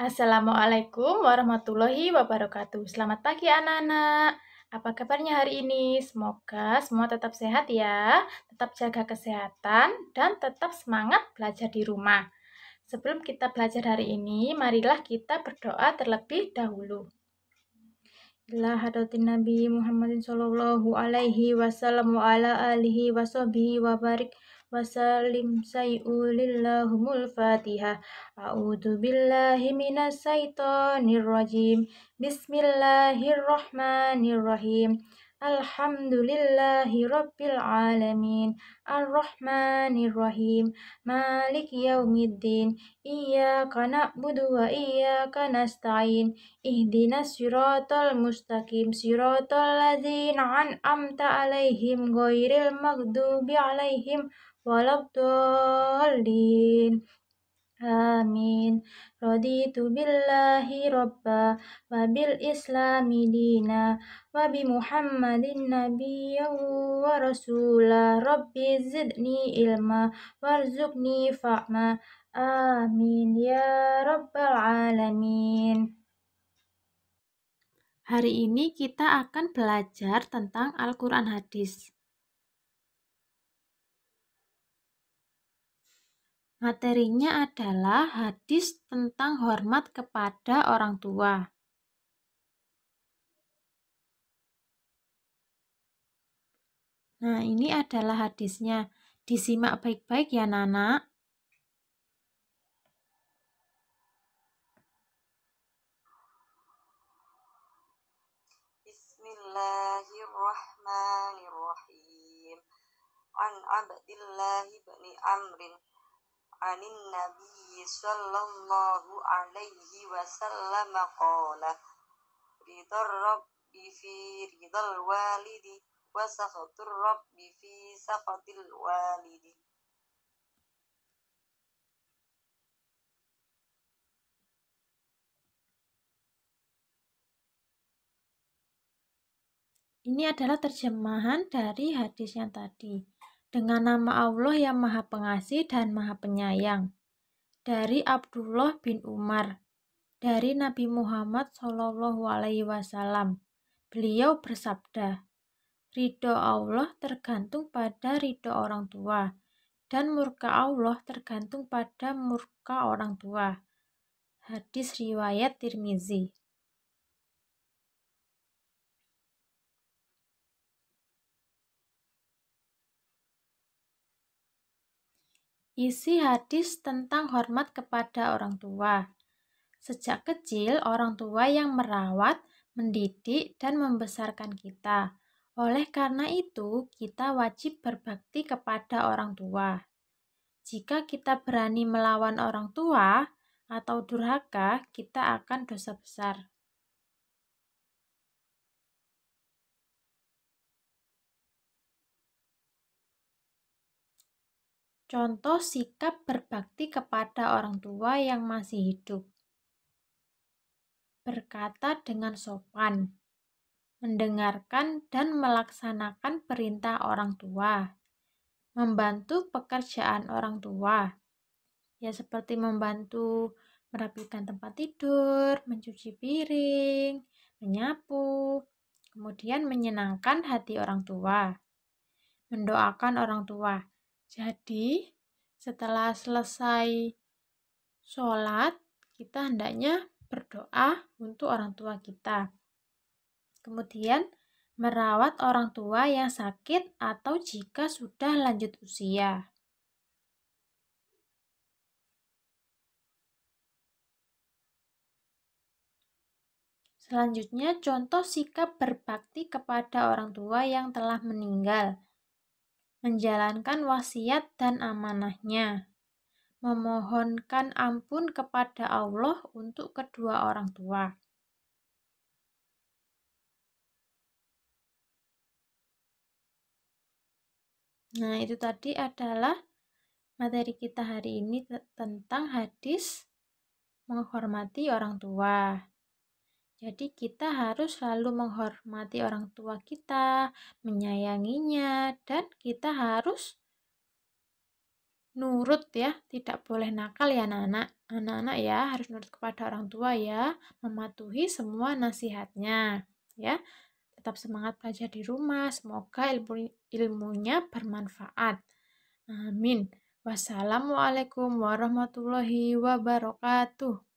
Assalamualaikum warahmatullahi wabarakatuh. Selamat pagi anak-anak. Apa kabarnya hari ini? Semoga semua tetap sehat ya, tetap jaga kesehatan, dan tetap semangat belajar di rumah. Sebelum kita belajar hari ini, marilah kita berdoa terlebih dahulu ila hadratin Nabi Muhammadin sallallahu alaihi wasallam wa ala alihi wa sahbihi wa barik wasallim sallim sayyulillahumul fatihah a'udzu billahi minasaitonir rajim bismillahirrahmanirrahim الحمد لله رب العالمين الرحمن الرحيم مالك يوم الدين إياك نعبد وإياك نستعين اهدنا الصراط المستقيم صراط الذين عن أنعمت عليهم غير المغضوب عليهم ولا الضالين Amin. Raditu billahi robba wa bil islami dina wa bi muhammadin nabiyyahu wa rasula rabbi zidni ilma warzuqni fa'ma. Amin ya rabbal alamin. Hari ini kita akan belajar tentang Al-Quran Hadis. Materinya adalah hadis tentang hormat kepada orang tua. Nah, ini adalah hadisnya. Disimak baik-baik ya, Nana. Bismillahirrahmanirrahim. An Abdillah bani Amrin عن nabi صلى alaihi wasallam وسلم قال rabbi fi في رضا الوالد وسخط rabbi fi سخط الوالد Ini adalah terjemahan dari hadis yang tadi dengan nama Allah yang Maha Pengasih dan Maha Penyayang. Dari Abdullah bin Umar, dari Nabi Muhammad Shallallahu Alaihi Wasallam, beliau bersabda, Ridho Allah tergantung pada ridho orang tua, dan murka Allah tergantung pada murka orang tua. Hadis riwayat Tirmizi. Isi hadis tentang hormat kepada orang tua. Sejak kecil, orang tua yang merawat, mendidik, dan membesarkan kita. Oleh karena itu, kita wajib berbakti kepada orang tua. Jika kita berani melawan orang tua atau durhaka, kita akan dosa besar. Contoh sikap berbakti kepada orang tua yang masih hidup. Berkata dengan sopan, mendengarkan dan melaksanakan perintah orang tua, membantu pekerjaan orang tua, ya seperti membantu merapikan tempat tidur, mencuci piring, menyapu, kemudian menyenangkan hati orang tua, mendoakan orang tua, jadi, setelah selesai sholat, kita hendaknya berdoa untuk orang tua kita. Kemudian, merawat orang tua yang sakit atau jika sudah lanjut usia. Selanjutnya, contoh sikap berbakti kepada orang tua yang telah meninggal menjalankan wasiat dan amanahnya, memohonkan ampun kepada Allah untuk kedua orang tua. Nah, itu tadi adalah materi kita hari ini tentang hadis menghormati orang tua. Jadi kita harus selalu menghormati orang tua kita, menyayanginya, dan kita harus nurut ya, tidak boleh nakal ya anak-anak. Anak-anak ya harus nurut kepada orang tua ya, mematuhi semua nasihatnya ya. Tetap semangat belajar di rumah, semoga ilmu ilmunya bermanfaat. Amin. Wassalamualaikum warahmatullahi wabarakatuh.